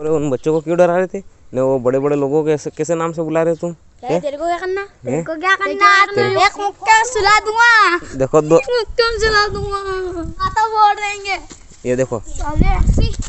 और उन बच्चों को क्यों डरा रहे थे ने वो बड़े बड़े लोगों के कैसे नाम से बुला रहे तुम तेरे को क्या करना तेरे को क्या करना एक मुक्का सुला दूंगा देखो दो मुक्का सुला दूंगा आता हाँ, तो बोल ये देखो